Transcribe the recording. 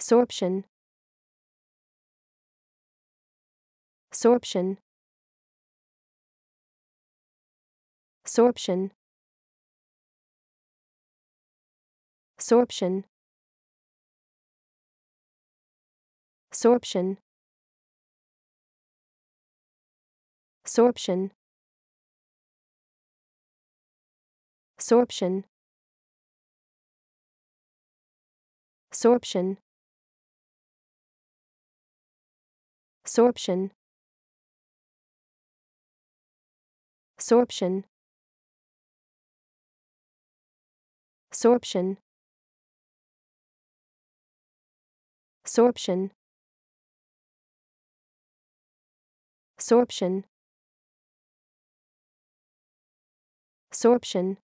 Sorption. Sorption. Sorption. Sorption. Sorption. Sorption. Sorption. Sorption. Sorption. Sorption. Sorption. Sorption. Sorption. Sorption.